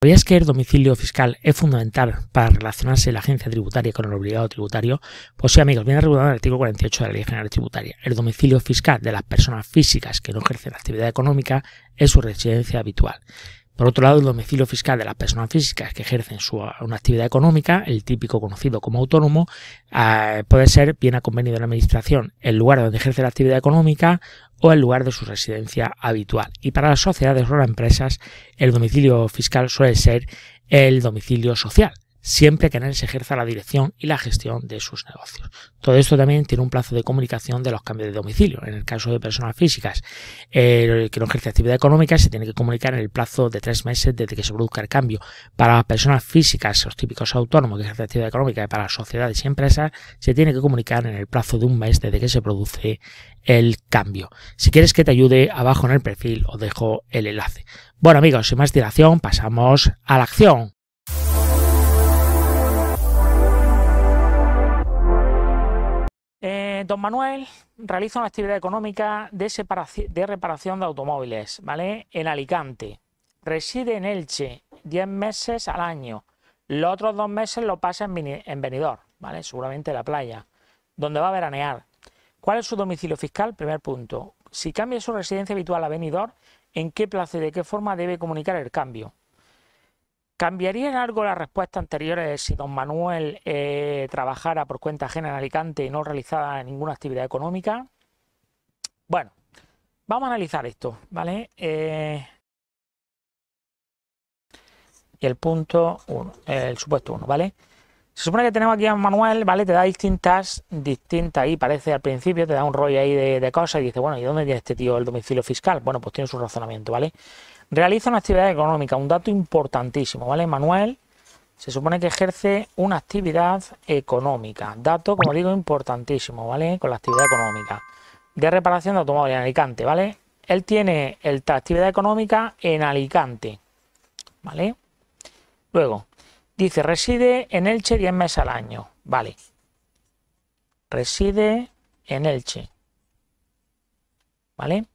¿Sabías que el domicilio fiscal es fundamental para relacionarse la agencia tributaria con el obligado tributario? Pues sí, amigos, viene regulado en el artículo 48 de la Ley General Tributaria. El domicilio fiscal de las personas físicas que no ejercen actividad económica es su residencia habitual. Por otro lado, el domicilio fiscal de las personas físicas que ejercen una actividad económica, el típico conocido como autónomo, ah, puede ser bien a convenio de la Administración el lugar donde ejerce la actividad económica o el lugar de su residencia habitual. Y para las sociedades o las empresas, el domicilio fiscal suele ser el domicilio social, siempre que en él se ejerza la dirección y la gestión de sus negocios. Todo esto también tiene un plazo de comunicación de los cambios de domicilio. En el caso de personas físicas eh, que no ejerce actividad económica, se tiene que comunicar en el plazo de tres meses desde que se produzca el cambio. Para las personas físicas, los típicos autónomos que ejercen actividad económica, y para sociedades y empresas, se tiene que comunicar en el plazo de un mes desde que se produce el cambio. Si quieres que te ayude, abajo en el perfil os dejo el enlace. Bueno amigos, sin más dilación, pasamos a la acción. Eh, don Manuel realiza una actividad económica de, de reparación de automóviles, ¿vale? En Alicante. Reside en Elche 10 meses al año. Los otros dos meses lo pasa en, en Benidorm, ¿vale? Seguramente la playa, donde va a veranear. ¿Cuál es su domicilio fiscal? Primer punto. Si cambia su residencia habitual a Benidorm, ¿en qué plazo y de qué forma debe comunicar el cambio? ¿Cambiaría en algo la respuesta anterior eh, si don Manuel eh, trabajara por cuenta ajena en Alicante y no realizara ninguna actividad económica? Bueno, vamos a analizar esto, ¿vale? y eh, el punto 1, el supuesto 1, ¿vale? Se supone que tenemos aquí a Manuel, ¿vale? Te da distintas, distintas, ahí parece al principio, te da un rollo ahí de, de cosas y dice, bueno, ¿y dónde tiene este tío el domicilio fiscal? Bueno, pues tiene su razonamiento, ¿vale? Realiza una actividad económica, un dato importantísimo, ¿vale, Manuel? Se supone que ejerce una actividad económica, dato, como digo, importantísimo, ¿vale? Con la actividad económica. De reparación de automóviles en Alicante, ¿vale? Él tiene el, actividad económica en Alicante, ¿vale? Luego, dice, reside en Elche 10 meses al año, ¿vale? Reside en Elche, ¿vale?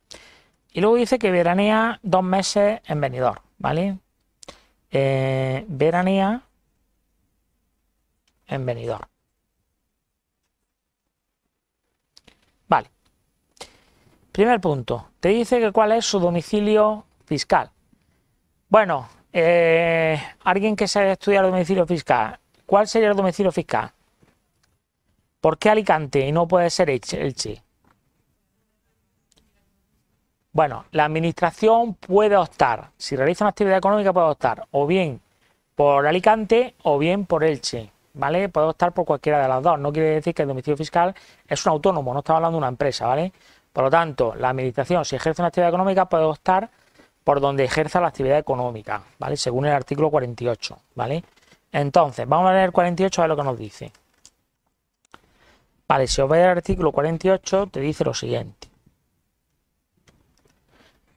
Y luego dice que veranea dos meses en venidor, ¿vale? Veranía eh, veranea en venidor. Vale. Primer punto. Te dice que cuál es su domicilio fiscal. Bueno, eh, alguien que sabe estudiar domicilio fiscal, ¿cuál sería el domicilio fiscal? ¿Por qué Alicante y no puede ser el Elche? Bueno, la administración puede optar, si realiza una actividad económica puede optar o bien por Alicante o bien por Elche, ¿vale? Puede optar por cualquiera de las dos, no quiere decir que el domicilio fiscal es un autónomo, no estamos hablando de una empresa, ¿vale? Por lo tanto, la administración, si ejerce una actividad económica, puede optar por donde ejerza la actividad económica, ¿vale? Según el artículo 48, ¿vale? Entonces, vamos a leer el 48 a ver lo que nos dice. Vale, si os vais al artículo 48, te dice lo siguiente.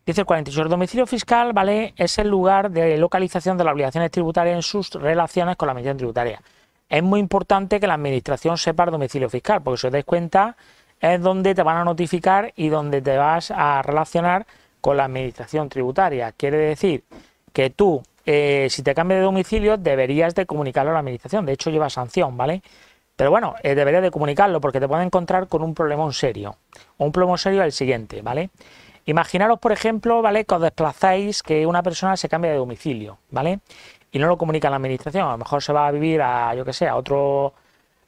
Dice el 48. domicilio fiscal, ¿vale? Es el lugar de localización de las obligaciones tributarias en sus relaciones con la administración tributaria. Es muy importante que la administración sepa el domicilio fiscal, porque si os dais cuenta, es donde te van a notificar y donde te vas a relacionar con la administración tributaria. Quiere decir que tú, eh, si te cambias de domicilio, deberías de comunicarlo a la administración. De hecho, lleva sanción, ¿vale? Pero bueno, eh, deberías de comunicarlo porque te pueden encontrar con un en serio. Un problema serio es el siguiente, ¿vale? vale Imaginaros, por ejemplo, ¿vale? Que os desplazáis, que una persona se cambia de domicilio, ¿vale? Y no lo comunica a la administración. A lo mejor se va a vivir a, yo sé, a otro,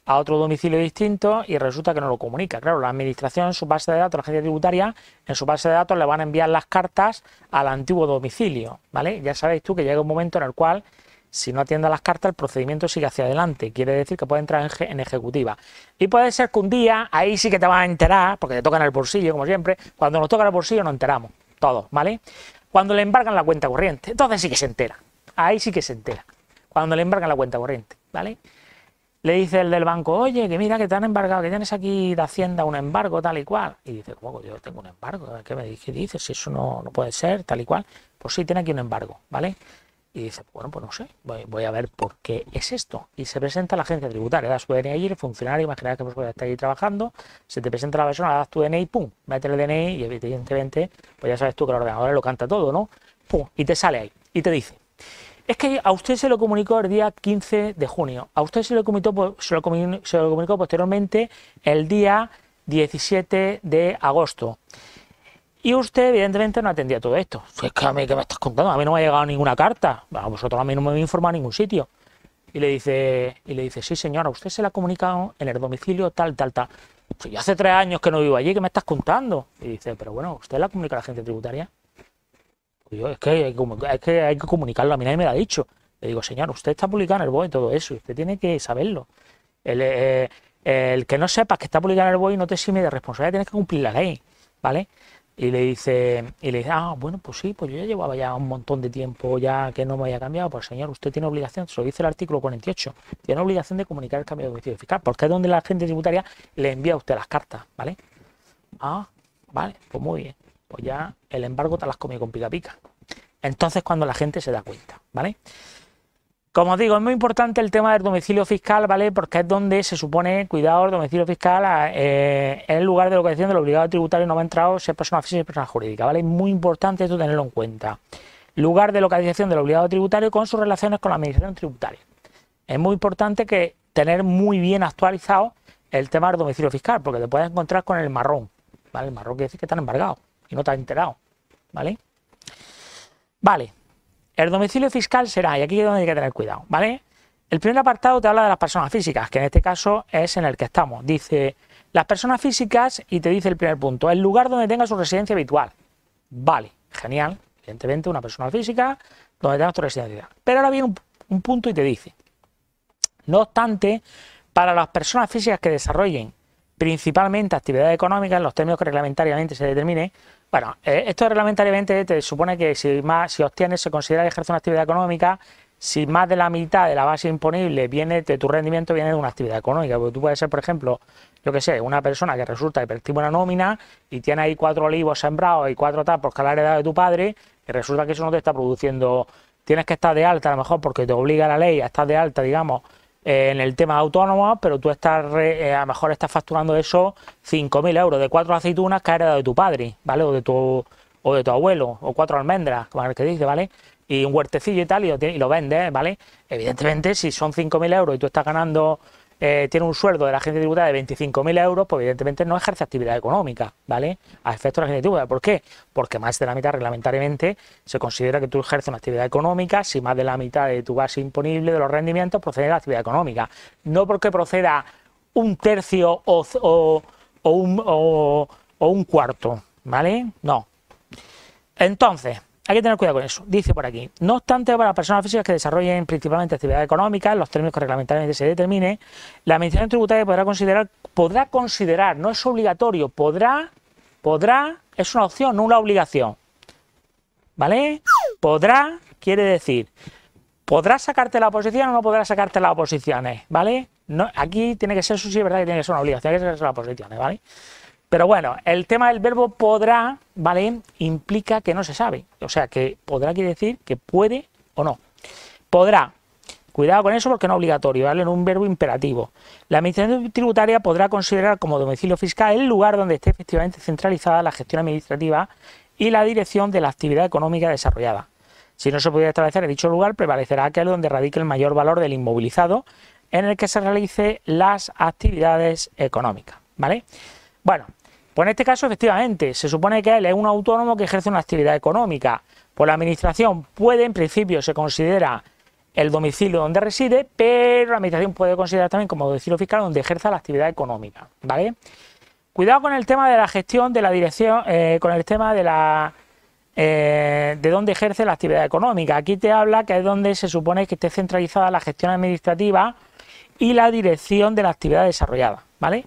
a otro domicilio distinto y resulta que no lo comunica. Claro, la administración en su base de datos, la agencia tributaria, en su base de datos le van a enviar las cartas al antiguo domicilio, ¿vale? Ya sabéis tú que llega un momento en el cual si no atiende a las cartas, el procedimiento sigue hacia adelante. Quiere decir que puede entrar en, ejecutiva. Y puede ser que un día, ahí sí que te va a enterar, porque te tocan el bolsillo, como siempre. Cuando nos toca el bolsillo, nos enteramos. Todos, ¿vale? Cuando le embargan la cuenta corriente. Entonces sí que se entera. Ahí sí que se entera. Cuando le embargan la cuenta corriente, ¿vale? Le dice el del banco, oye, que mira, que te han embargado, que tienes aquí de Hacienda un embargo, tal y cual. Y dice, ¿cómo yo tengo un embargo? ¿Qué me dice dices? Si eso no, no puede ser, tal y cual. Pues sí, tiene aquí un embargo, ¿vale? y dice, bueno, pues no sé, voy, a ver por qué es esto. Y se presenta la agencia tributaria, das su DNI, el funcionario, imagina que pues, está ahí trabajando, se te presenta la persona, das tu DNI, pum, mete el DNI y evidentemente, pues ya sabes tú que el ordenador lo canta todo, ¿no? Pum, y te sale ahí y te dice, es que a usted se lo comunicó el día 15 de junio, a usted se lo, se lo comunicó, se lo comunicó posteriormente el día 17 de agosto. Y usted, evidentemente, no atendía todo esto. Es que a mí, ¿qué me estás contando? A mí no me ha llegado ninguna carta. A vosotros a mí no me habéis informado en ningún sitio. Y le dice, y le dice, sí, señora, usted se la ha comunicado en el domicilio tal, tal, tal. Pues yo hace tres años que no vivo allí, ¿qué me estás contando? Y dice, pero bueno, ¿usted la comunica a la agencia tributaria? Pues yo, es que, hay que, es que hay que comunicarlo, a mí nadie me lo ha dicho. Le digo, señor, usted está publicado en el BOE todo eso, y usted tiene que saberlo. El, eh, eh, que no sepa que está publicado en el BOE no te exime de responsabilidad, tienes que cumplir la ley, ¿vale? Y le dice, y le dice, ah, bueno, pues sí, pues yo ya llevaba ya un montón de tiempo ya que no me había cambiado. Pues señor, usted tiene obligación, se lo dice el artículo 48, tiene obligación de comunicar el cambio de domicilio fiscal, porque es donde la gente tributaria le envía a usted las cartas, ¿vale? Ah, vale, pues muy bien. Pues ya el embargo te las come con pica pica. Entonces cuando la gente se da cuenta, ¿vale? Como os digo, es muy importante el tema del domicilio fiscal, ¿vale? Porque es donde se supone, cuidado, el domicilio fiscal ah, eh, en el lugar de localización del obligado tributario no va entrado sea persona física o persona jurídica, ¿vale? Es muy importante esto tenerlo en cuenta. Lugar de localización del obligado tributario con sus relaciones con la administración tributaria. Es muy importante que tener muy bien actualizado el tema del domicilio fiscal, porque te puedes encontrar con el marrón, ¿vale? El marrón quiere decir que están embargado y no te has enterado, ¿vale? Vale, el domicilio fiscal será, y aquí es donde hay que tener cuidado, ¿vale? El primer apartado te habla de las personas físicas, que en este caso es en el que estamos. Dice las personas físicas y te dice el primer punto, el lugar donde tenga su residencia habitual. Vale, genial, evidentemente una persona física donde tenga su residencia habitual. Pero ahora viene un, punto y te dice, no obstante, para las personas físicas que desarrollen principalmente actividad económica en los términos que reglamentariamente se determine, bueno, eh, esto reglamentariamente te supone que si más, si obtienes, se considera que ejerce una actividad económica, si más de la mitad de la base imponible viene de tu rendimiento, viene de una actividad económica. Porque tú puedes ser, por ejemplo, yo que sé, una persona que resulta que percibe una nómina y tiene ahí cuatro olivos sembrados y cuatro tapos que la heredad de tu padre, y resulta que eso no te está produciendo. Tienes que estar de alta, a lo mejor, porque te obliga la ley a estar de alta, digamos, eh, en el tema autónomo, pero tú estás eh, a lo mejor estás facturando eso 5.000 euros de cuatro aceitunas que ha heredado de tu padre, ¿vale? O de tu, o de tu abuelo, o cuatro almendras, como el que dice, ¿vale? Y un huertecillo y tal, y lo, y lo vendes, ¿vale? Evidentemente, si son 5.000 euros y tú estás ganando eh, tiene un sueldo de la agencia tributaria de 25.000 euros, pues evidentemente no ejerce actividad económica, ¿vale? A efecto de la agencia tributaria. ¿Por qué? Porque más de la mitad reglamentariamente se considera que tú ejerces una actividad económica si más de la mitad de tu base imponible de los rendimientos procede de la actividad económica. No porque proceda un tercio o, un, o un cuarto, ¿vale? No. Entonces, hay que tener cuidado con eso. Dice por aquí. No obstante, para las personas físicas que desarrollen principalmente actividad económica, en los términos que se determine, la administración tributaria podrá considerar, podrá considerar, no es obligatorio, podrá, podrá, es una opción, no una obligación. ¿Vale? Podrá quiere decir, podrá sacarte la oposición o no podrá sacarte las oposiciones, ¿vale? No, aquí tiene que ser, eso sí verdad que tiene que ser una obligación, hay que ser las oposiciones, ¿vale? Pero bueno, el tema del verbo podrá, ¿vale? Implica que no se sabe. O sea, que podrá quiere decir que puede o no. Podrá. Cuidado con eso porque no es obligatorio, ¿vale? En un verbo imperativo. La administración tributaria podrá considerar como domicilio fiscal el lugar donde esté efectivamente centralizada la gestión administrativa y la dirección de la actividad económica desarrollada. Si no se pudiera establecer en dicho lugar, prevalecerá aquel donde radique el mayor valor del inmovilizado en el que se realicen las actividades económicas, ¿vale? Bueno, pues en este caso, efectivamente, se supone que él es un autónomo que ejerce una actividad económica. Pues la administración puede, en principio, se considera el domicilio donde reside, pero la administración puede considerar también como domicilio fiscal donde ejerza la actividad económica, ¿vale? Cuidado con el tema de la gestión de la dirección, eh, con el tema de la eh, de dónde ejerce la actividad económica. Aquí te habla que es donde se supone que esté centralizada la gestión administrativa y la dirección de la actividad desarrollada, ¿vale?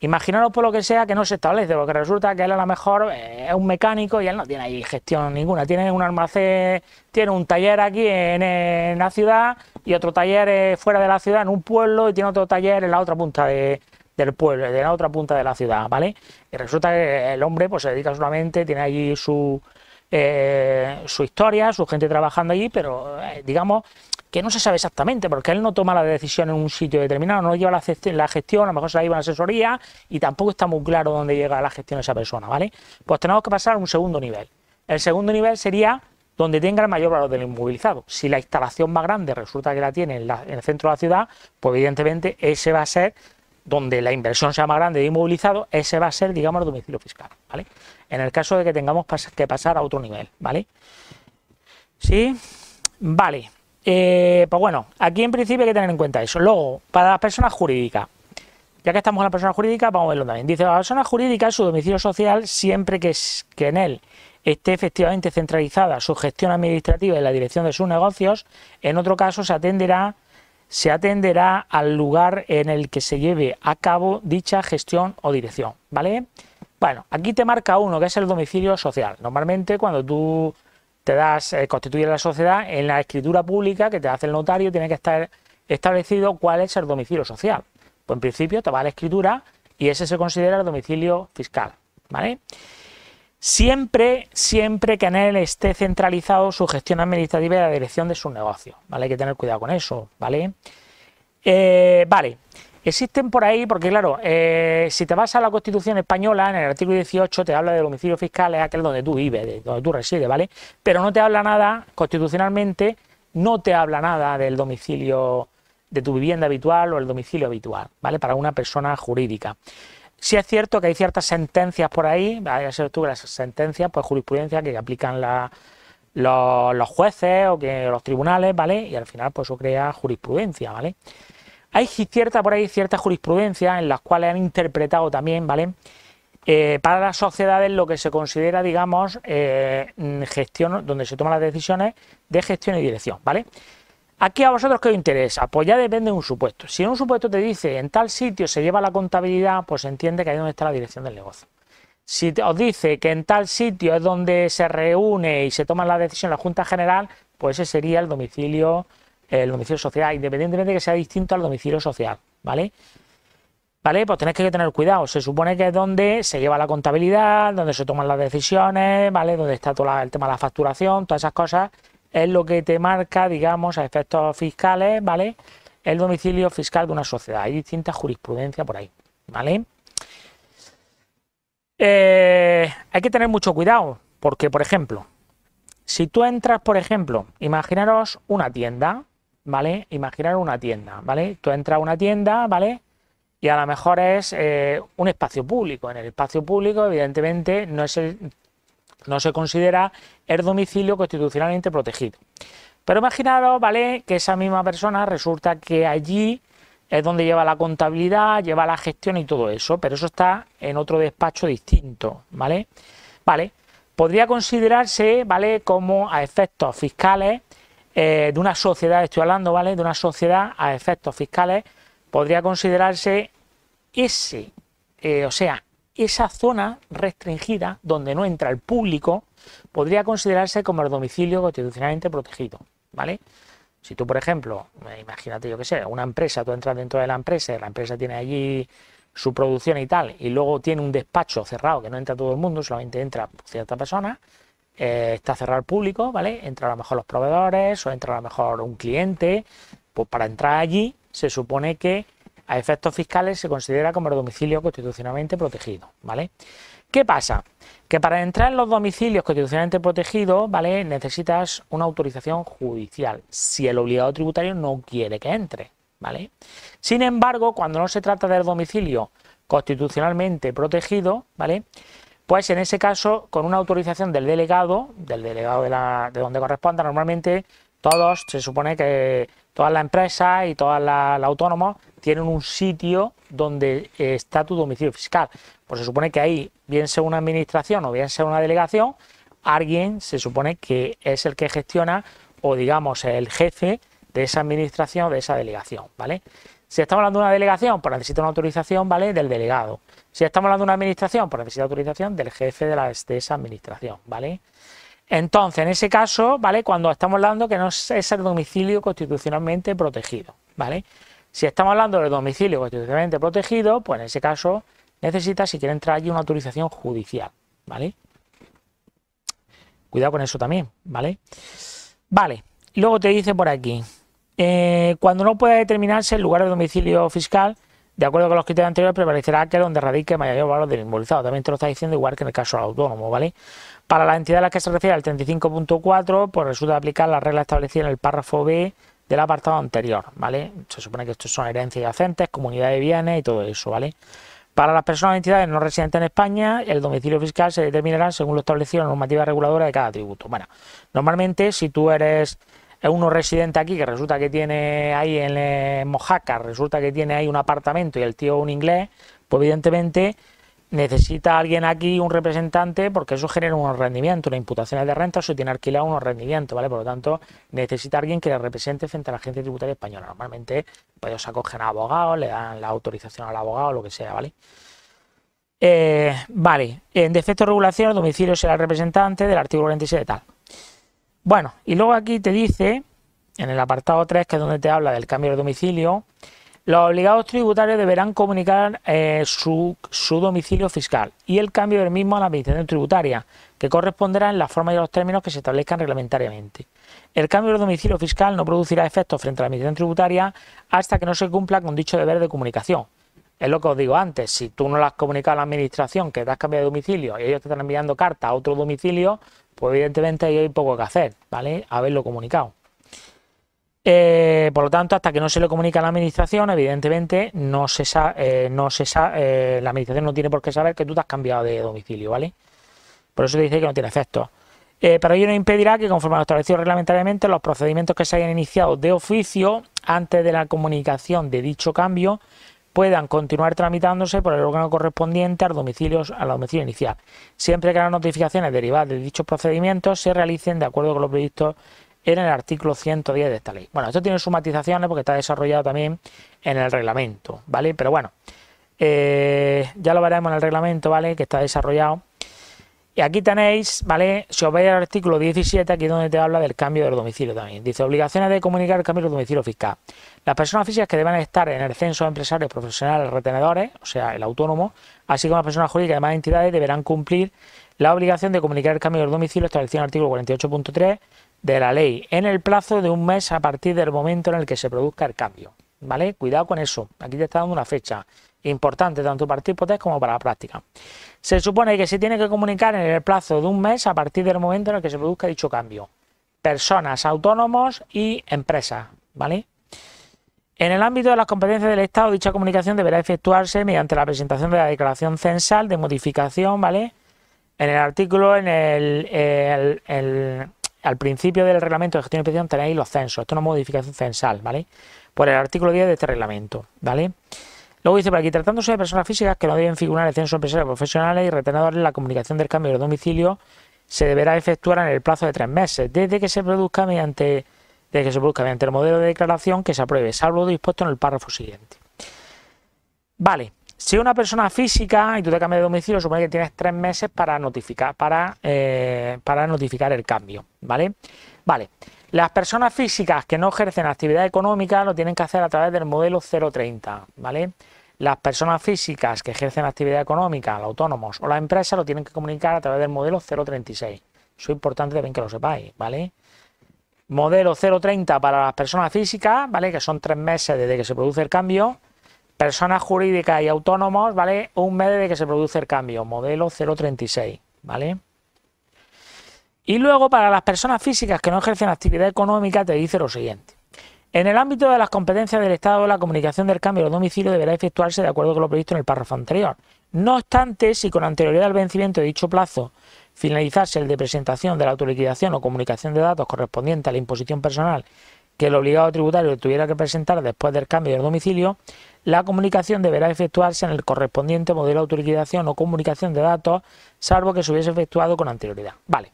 Imaginaros por lo que sea que no se establece, porque resulta que él a lo mejor eh, es un mecánico y él no tiene ahí gestión ninguna. Tiene un almacén, tiene un taller aquí en, la ciudad y otro taller eh, fuera de la ciudad, en un pueblo, y tiene otro taller en la otra punta de, del pueblo, de la otra punta de la ciudad, ¿vale? Y resulta que el hombre pues se dedica solamente, tiene allí su, eh, historia, su gente trabajando allí, pero digamos que no se sabe exactamente, porque él no toma la decisión en un sitio determinado, no lleva la, gestión, a lo mejor se la lleva en asesoría y tampoco está muy claro dónde llega la gestión esa persona, ¿vale? Pues tenemos que pasar a un segundo nivel. El segundo nivel sería donde tenga el mayor valor del inmovilizado. Si la instalación más grande resulta que la tiene en, el centro de la ciudad, pues evidentemente ese va a ser donde la inversión sea más grande de inmovilizado, ese va a ser, digamos, el domicilio fiscal, ¿vale? En el caso de que tengamos que pasar a otro nivel, ¿vale? ¿Sí? Vale, eh, pues bueno, aquí en principio hay que tener en cuenta eso. Luego, para las personas jurídicas, ya que estamos en la persona jurídica, vamos a verlo también. Dice, la persona jurídica, su domicilio social, siempre que, en él esté efectivamente centralizada su gestión administrativa y la dirección de sus negocios, en otro caso se atenderá, se atenderá al lugar en el que se lleve a cabo dicha gestión o dirección, ¿vale? Bueno, aquí te marca uno, que es el domicilio social. Normalmente cuando tú te das, eh, constituye la sociedad, en la escritura pública que te hace el notario tiene que estar establecido cuál es el domicilio social. Pues en principio te va la escritura y ese se considera el domicilio fiscal, ¿vale? Siempre, siempre que en él esté centralizado su gestión administrativa y la dirección de su negocio, ¿vale? Hay que tener cuidado con eso, ¿vale? Eh, vale, Existen por ahí, porque claro, eh, si te vas a la Constitución española, en el artículo 18 te habla del domicilio fiscal, es aquel donde tú vives, donde tú resides, ¿vale? Pero no te habla nada, constitucionalmente, no te habla nada del domicilio de tu vivienda habitual o el domicilio habitual, ¿vale? Para una persona jurídica. Si es cierto que hay ciertas sentencias por ahí, ya sabes tú que las sentencias, pues jurisprudencia que aplican los, los, jueces o que los tribunales, ¿vale? Y al final, pues eso crea jurisprudencia, ¿vale? Hay cierta por ahí cierta jurisprudencia en las cuales han interpretado también, ¿vale? Eh, para las sociedades lo que se considera, digamos, eh, gestión, donde se toman las decisiones de gestión y dirección, ¿vale? Aquí a vosotros qué os interesa, pues ya depende de un supuesto. Si en un supuesto te dice en tal sitio se lleva la contabilidad, pues entiende que ahí es donde está la dirección del negocio. Si os dice que en tal sitio es donde se reúne y se toma la decisión la Junta General, pues ese sería el domicilio el domicilio social, independientemente de que sea distinto al domicilio social, ¿vale? ¿Vale? Pues tenéis que tener cuidado. Se supone que es donde se lleva la contabilidad, donde se toman las decisiones, ¿vale? Donde está todo el tema de la facturación, todas esas cosas. Es lo que te marca, digamos, a efectos fiscales, ¿vale? El domicilio fiscal de una sociedad. Hay distintas jurisprudencia por ahí, ¿vale? Eh, hay que tener mucho cuidado, porque, por ejemplo, si tú entras, por ejemplo, imaginaros una tienda, ¿vale? Imaginar una tienda, ¿vale? Tú entras a una tienda, ¿vale? Y a lo mejor es eh, un espacio público. En el espacio público, evidentemente, no, se considera el domicilio constitucionalmente protegido. Pero imaginaros, ¿vale? Que esa misma persona resulta que allí es donde lleva la contabilidad, lleva la gestión y todo eso, pero eso está en otro despacho distinto, ¿vale? Vale, podría considerarse, ¿vale? Como a efectos fiscales eh, de una sociedad, estoy hablando, ¿vale? De una sociedad a efectos fiscales, podría considerarse ese, eh, o sea, esa zona restringida donde no entra el público, podría considerarse como el domicilio constitucionalmente protegido, ¿vale? Si tú, por ejemplo, eh, imagínate, yo qué sé, una empresa, tú entras dentro de la empresa, la empresa tiene allí su producción y tal, y luego tiene un despacho cerrado que no entra todo el mundo, solamente entra cierta persona, eh, está cerrado al público, ¿vale? Entra a lo mejor los proveedores o entra a lo mejor un cliente. Pues para entrar allí se supone que a efectos fiscales se considera como el domicilio constitucionalmente protegido, ¿vale? ¿Qué pasa? Que para entrar en los domicilios constitucionalmente protegidos, ¿vale? Necesitas una autorización judicial, si el obligado tributario no quiere que entre, ¿vale? Sin embargo, cuando no se trata del domicilio constitucionalmente protegido, ¿vale? pues en ese caso, con una autorización del delegado, del delegado de, donde corresponda, normalmente todos, se supone que todas las empresas y todas las la autónomos tienen un sitio donde eh, está tu domicilio fiscal. Pues se supone que ahí, bien sea una administración o bien sea una delegación, alguien se supone que es el que gestiona o digamos el jefe de esa administración o de esa delegación, ¿vale? Si estamos hablando de una delegación, pues necesita una autorización, ¿vale? Del delegado. Si estamos hablando de una administración, por pues necesita autorización del jefe de, la, esa administración, ¿vale? Entonces, en ese caso, ¿vale? Cuando estamos hablando que no es el domicilio constitucionalmente protegido, ¿vale? Si estamos hablando del domicilio constitucionalmente protegido, pues en ese caso necesita, si quiere entrar allí, una autorización judicial, ¿vale? Cuidado con eso también, ¿vale? Vale, luego te dice por aquí, eh, cuando no puede determinarse el lugar de domicilio fiscal, de acuerdo con los criterios anteriores, prevalecerá aquel donde radique mayor valor del inmovilizado. También te lo está diciendo igual que en el caso autónomo, ¿vale? Para las entidades a las que se refiere el 35.4, pues resulta aplicar la regla establecida en el párrafo B del apartado anterior, ¿vale? Se supone que estos son herencias yacentes, comunidad de bienes y todo eso, ¿vale? Para las personas o entidades no residentes en España, el domicilio fiscal se determinará según lo establecido en la normativa reguladora de cada tributo. Bueno, normalmente si tú eres es uno residente aquí que resulta que tiene ahí en, eh, Mojaca, resulta que tiene ahí un apartamento y el tío un inglés, pues evidentemente necesita alguien aquí un representante porque eso genera unos rendimientos, una imputación de renta, eso tiene alquilado unos rendimientos, ¿vale? Por lo tanto, necesita alguien que le represente frente a la agencia tributaria española. Normalmente, pues ellos acogen a abogados, le dan la autorización al abogado, lo que sea, ¿vale? Eh, vale, en defecto de regulación, el domicilio será el representante del artículo 46 de tal. Bueno, y luego aquí te dice, en el apartado 3, que es donde te habla del cambio de domicilio, los obligados tributarios deberán comunicar eh, su, domicilio fiscal y el cambio del mismo a la administración tributaria, que corresponderá en la forma y los términos que se establezcan reglamentariamente. El cambio de domicilio fiscal no producirá efectos frente a la administración tributaria hasta que no se cumpla con dicho deber de comunicación. Es lo que os digo antes, si tú no las has comunicado a la administración que te has cambiado de domicilio y ellos te están enviando carta a otro domicilio, pues evidentemente ahí hay poco que hacer, ¿vale? Haberlo comunicado. Eh, por lo tanto, hasta que no se lo comunica a la administración, evidentemente no se eh, no se eh, la administración no tiene por qué saber que tú te has cambiado de domicilio, ¿vale? Por eso te dice que no tiene efecto. pero ello no impedirá que, conforme a lo establecido reglamentariamente, los procedimientos que se hayan iniciado de oficio antes de la comunicación de dicho cambio puedan continuar tramitándose por el órgano correspondiente al domicilio, a domicilio inicial, siempre que las notificaciones derivadas de dichos procedimientos se realicen de acuerdo con lo previsto en el artículo 110 de esta ley. Bueno, esto tiene sus matizaciones porque está desarrollado también en el reglamento, ¿vale? Pero bueno, eh, ya lo veremos en el reglamento, ¿vale? Que está desarrollado y aquí tenéis, ¿vale? Si os vais al artículo 17, aquí donde te habla del cambio del domicilio también. Dice, obligaciones de comunicar el cambio del domicilio fiscal. Las personas físicas que deben estar en el censo de empresarios profesionales retenedores, o sea, el autónomo, así como las personas jurídicas y demás entidades deberán cumplir la obligación de comunicar el cambio del domicilio establecido en el artículo 48.3 de la ley en el plazo de un mes a partir del momento en el que se produzca el cambio. ¿Vale? Cuidado con eso. Aquí te está dando una fecha importante tanto para el test como para la práctica. Se supone que se tiene que comunicar en el plazo de un mes a partir del momento en el que se produzca dicho cambio. Personas, autónomos y empresas, ¿vale? En el ámbito de las competencias del Estado, dicha comunicación deberá efectuarse mediante la presentación de la declaración censal de modificación, ¿vale? En el artículo, en el, al principio del reglamento de gestión y petición, tenéis los censos. Esto no es modificación censal, ¿vale? Por el artículo 10 de este reglamento, ¿vale? vale Luego dice, para aquí, tratándose de personas físicas que no deben figurar en el censo empresarial profesionales y retenedores, la comunicación del cambio de domicilio se deberá efectuar en el plazo de tres meses, desde que se produzca mediante, desde que se produzca mediante el modelo de declaración que se apruebe, salvo lo dispuesto en el párrafo siguiente. Vale, si una persona física y tú te cambias de domicilio, supone que tienes tres meses para notificar, para, eh, para notificar el cambio, ¿vale? Vale. Las personas físicas que no ejercen actividad económica lo tienen que hacer a través del modelo 030, ¿vale? Las personas físicas que ejercen actividad económica, los autónomos o la empresa, lo tienen que comunicar a través del modelo 036. Eso es importante también que lo sepáis, ¿vale? Modelo 030 para las personas físicas, ¿vale? Que son tres meses desde que se produce el cambio personas jurídicas y autónomos, ¿vale? Un mes de que se produce el cambio, modelo 036, ¿vale? Y luego para las personas físicas que no ejercen actividad económica te dice lo siguiente. En el ámbito de las competencias del Estado, la comunicación del cambio de domicilio deberá efectuarse de acuerdo con lo previsto en el párrafo anterior. No obstante, si con anterioridad al vencimiento de dicho plazo finalizase el de presentación de la autoliquidación o comunicación de datos correspondiente a la imposición personal que el obligado tributario tuviera que presentar después del cambio del domicilio, la comunicación deberá efectuarse en el correspondiente modelo de autorización o comunicación de datos, salvo que se hubiese efectuado con anterioridad. Vale,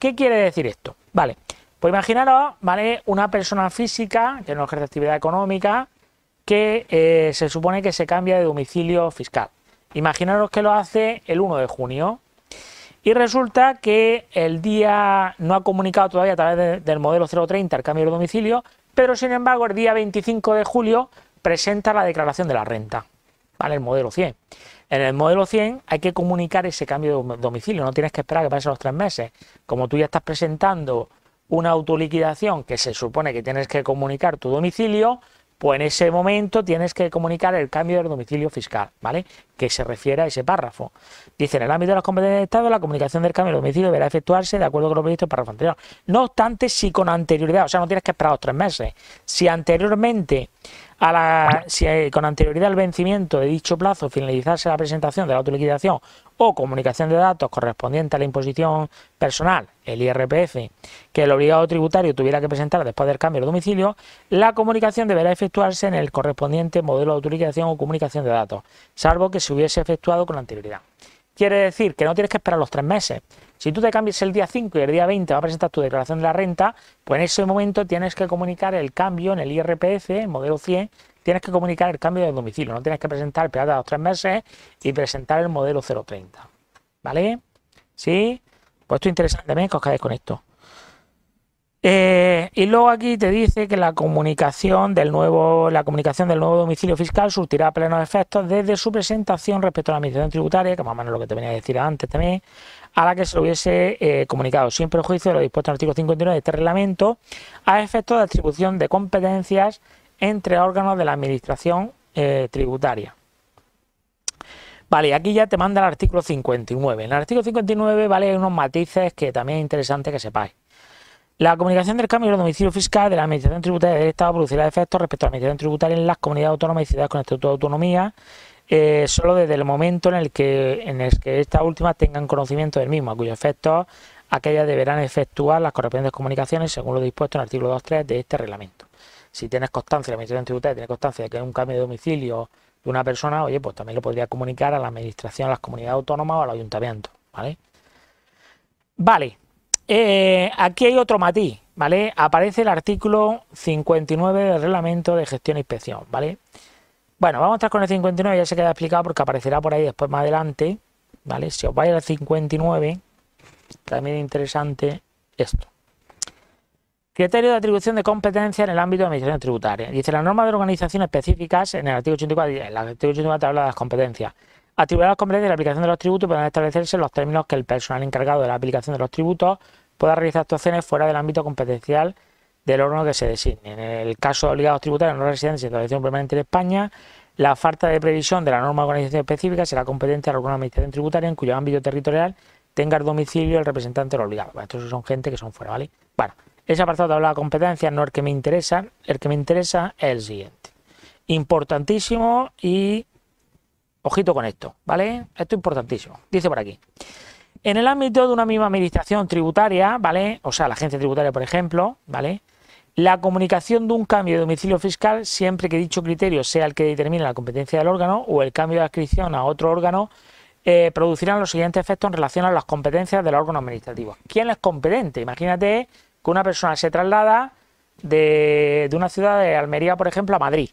¿qué quiere decir esto? Vale, pues imaginaros, ¿vale? Una persona física que no ejerce actividad económica, que eh, se supone que se cambia de domicilio fiscal. Imaginaros que lo hace el 1 de junio, y resulta que el día no ha comunicado todavía a través del modelo 030 el cambio de domicilio, pero sin embargo el día 25 de julio presenta la declaración de la renta, ¿vale? El modelo 100. En el modelo 100 hay que comunicar ese cambio de domicilio, no tienes que esperar que pasen los tres meses. Como tú ya estás presentando una autoliquidación que se supone que tienes que comunicar tu domicilio, pues en ese momento tienes que comunicar el cambio del domicilio fiscal, ¿vale? Que se refiere a ese párrafo. Dice, en el ámbito de las competencias de Estado, la comunicación del cambio de domicilio deberá efectuarse de acuerdo con los previsto en párrafo anterior. No obstante, si con anterioridad, o sea, no tienes que esperar los tres meses, si anteriormente la, si eh, con anterioridad al vencimiento de dicho plazo finalizase la presentación de la autoliquidación o comunicación de datos correspondiente a la imposición personal, el IRPF, que el obligado tributario tuviera que presentar después del cambio de domicilio, la comunicación deberá efectuarse en el correspondiente modelo de autoliquidación o comunicación de datos, salvo que se hubiese efectuado con anterioridad. Quiere decir que no tienes que esperar los tres meses, si tú te cambias el día 5 y el día 20 va a presentar tu declaración de la renta, pues en ese momento tienes que comunicar el cambio en el IRPF, modelo 100, tienes que comunicar el cambio de domicilio. No tienes que presentar el periodo de los tres meses y presentar el modelo 030. ¿Vale? ¿Sí? Pues esto es interesante. me que os quedáis con esto. Eh, y luego aquí te dice que la comunicación del nuevo, la comunicación del nuevo domicilio fiscal surtirá plenos efectos desde su presentación respecto a la administración tributaria, que más o menos lo que te venía a decir antes también, a la que se lo hubiese eh, comunicado siempre el juicio de lo dispuesto en el artículo 59 de este reglamento, a efectos de atribución de competencias entre órganos de la Administración eh, tributaria. Vale, aquí ya te manda el artículo 59. En el artículo 59, vale, hay unos matices que también es interesante que sepáis. La comunicación del cambio de domicilio fiscal de la Administración Tributaria del Estado producirá efectos respecto a la Administración Tributaria en las comunidades autónomas y ciudades con Estatuto de Autonomía eh, solo desde el momento en el que en el que estas últimas tengan conocimiento del mismo, a cuyos efectos aquellas deberán efectuar las correspondientes comunicaciones según lo dispuesto en el artículo 2.3 de este reglamento. Si tienes constancia, la Administración Tributaria tiene constancia de que hay un cambio de domicilio de una persona, oye, pues también lo podría comunicar a la Administración, a las comunidades autónomas o al ayuntamiento, ¿vale? Vale, eh, aquí hay otro matiz, ¿vale? Aparece el artículo 59 del reglamento de gestión e inspección, ¿vale? vale bueno, vamos a entrar con el 59, ya se queda explicado porque aparecerá por ahí después más adelante. ¿Vale? Si os vais al 59, también es interesante esto. Criterio de atribución de competencia en el ámbito de administración tributaria. Dice la normas de organización específicas en el artículo 84, en el artículo 84 te habla de las competencias. Atribuir las competencias de la aplicación de los tributos podrán establecerse los términos que el personal encargado de la aplicación de los tributos pueda realizar actuaciones fuera del ámbito competencial del órgano que se designe. En el caso de obligados tributarios no residentes en situación permanente en España, la falta de previsión de la norma de organización específica será competente a alguna administración tributaria en cuyo ámbito territorial tenga el domicilio el representante del obligado. Bueno, estos son gente que son fuera, ¿vale? Bueno, ese apartado habla de competencia, no el que me interesa. El que me interesa es el siguiente. Importantísimo y ojito con esto, ¿vale? Esto es importantísimo. Dice por aquí. En el ámbito de una misma administración tributaria, ¿vale? O sea, la agencia tributaria, por ejemplo, ¿vale? La comunicación de un cambio de domicilio fiscal siempre que dicho criterio sea el que determine la competencia del órgano o el cambio de adscripción a otro órgano eh, producirán los siguientes efectos en relación a las competencias del órgano administrativo. ¿Quién es competente? Imagínate que una persona se traslada de, de una ciudad de Almería, por ejemplo, a Madrid.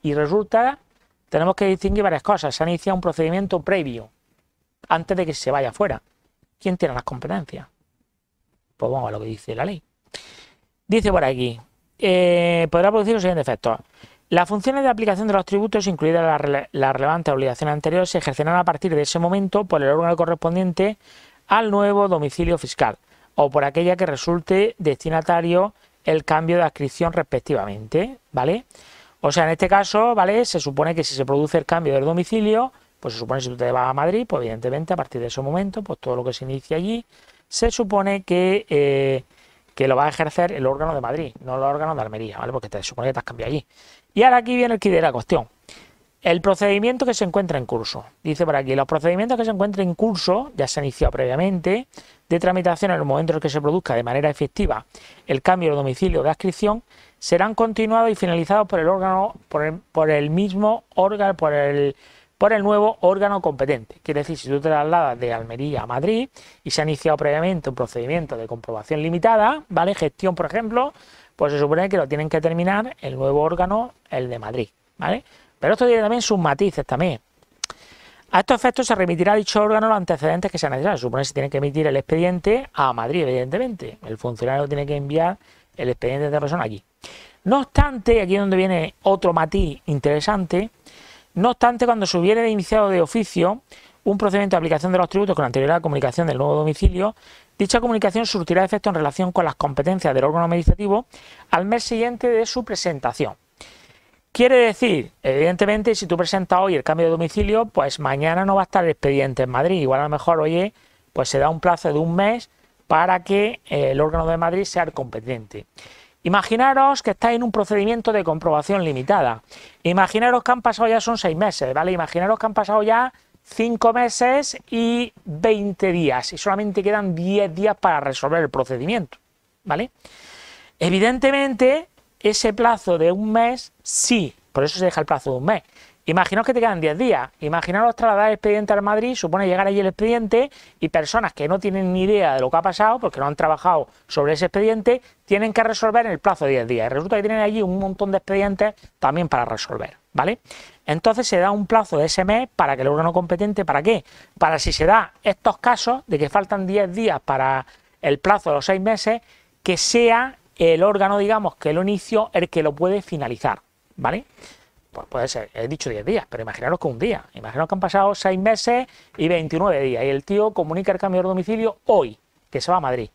Y resulta, tenemos que distinguir varias cosas. Se ha iniciado un procedimiento previo antes de que se vaya afuera. ¿Quién tiene las competencias? Pues vamos a lo que dice la ley. Dice por aquí, eh, podrá producir los siguientes efectos. Las funciones de aplicación de los tributos, incluidas la, relevante obligación anterior, se ejercerán a partir de ese momento por el órgano correspondiente al nuevo domicilio fiscal o por aquella que resulte destinatario el cambio de adscripción respectivamente, ¿vale? O sea, en este caso, ¿vale? Se supone que si se produce el cambio del domicilio, pues se supone que si tú te vas a Madrid, pues evidentemente a partir de ese momento, pues todo lo que se inicia allí, se supone que... Eh, que lo va a ejercer el órgano de Madrid, no el órgano de Almería, ¿vale? Porque te supone que te has cambiado allí. Y ahora aquí viene el quid de la cuestión. El procedimiento que se encuentra en curso. Dice por aquí, los procedimientos que se encuentren en curso, ya se inició previamente, de tramitación en el momento en el que se produzca de manera efectiva el cambio de domicilio de adscripción, serán continuados y finalizados por el órgano, por el mismo órgano, por el por el nuevo órgano competente. Quiere decir, si tú te trasladas de Almería a Madrid y se ha iniciado previamente un procedimiento de comprobación limitada, ¿vale? Gestión, por ejemplo, pues se supone que lo tienen que terminar el nuevo órgano, el de Madrid, ¿vale? Pero esto tiene también sus matices también. A estos efectos se remitirá dicho órgano los antecedentes que sean necesarios. Supone que se tiene que emitir el expediente a Madrid, evidentemente. El funcionario tiene que enviar el expediente de la persona aquí. No obstante, aquí es donde viene otro matiz interesante, no obstante, cuando se hubiera iniciado de oficio un procedimiento de aplicación de los tributos con anterioridad a la comunicación del nuevo domicilio, dicha comunicación surtirá efecto en relación con las competencias del órgano administrativo al mes siguiente de su presentación. Quiere decir, evidentemente, si tú presentas hoy el cambio de domicilio, pues mañana no va a estar el expediente en Madrid. Igual a lo mejor, oye, pues se da un plazo de un mes para que eh, el órgano de Madrid sea el competente. Imaginaros que estáis en un procedimiento de comprobación limitada. Imaginaros que han pasado ya son seis meses, ¿vale? Imaginaros que han pasado ya cinco meses y 20 días y solamente quedan 10 días para resolver el procedimiento, ¿vale? Evidentemente, ese plazo de un mes, sí, por eso se deja el plazo de un mes, Imaginaos que te quedan 10 días. Imaginaos trasladar el expediente al Madrid, supone llegar allí el expediente y personas que no tienen ni idea de lo que ha pasado, porque no han trabajado sobre ese expediente, tienen que resolver en el plazo de 10 días. Y Resulta que tienen allí un montón de expedientes también para resolver, ¿vale? Entonces se da un plazo de ese mes para que el órgano competente, ¿para qué? Para si se da estos casos de que faltan 10 días para el plazo de los 6 meses, que sea el órgano, digamos, que lo inicio el que lo puede finalizar, ¿vale? pues puede ser, he dicho 10 días, pero imaginaros que un día, imaginaros que han pasado 6 meses y 29 días y el tío comunica el cambio de domicilio hoy, que se va a Madrid.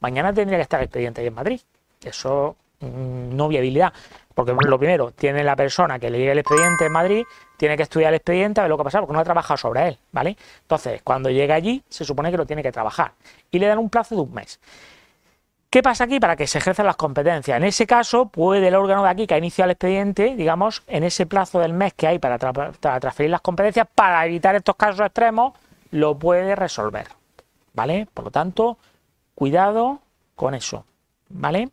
Mañana tendría que estar el expediente ahí en Madrid. Eso mm, no viabilidad, porque lo primero, tiene la persona que le llega el expediente en Madrid, tiene que estudiar el expediente, a ver lo que ha pasado, porque no ha trabajado sobre él, ¿vale? Entonces, cuando llega allí, se supone que lo tiene que trabajar y le dan un plazo de un mes. ¿Qué pasa aquí? Para que se ejerzan las competencias. En ese caso, puede el órgano de aquí que ha iniciado el expediente, digamos, en ese plazo del mes que hay para, transferir las competencias, para evitar estos casos extremos, lo puede resolver. ¿Vale? Por lo tanto, cuidado con eso. ¿Vale?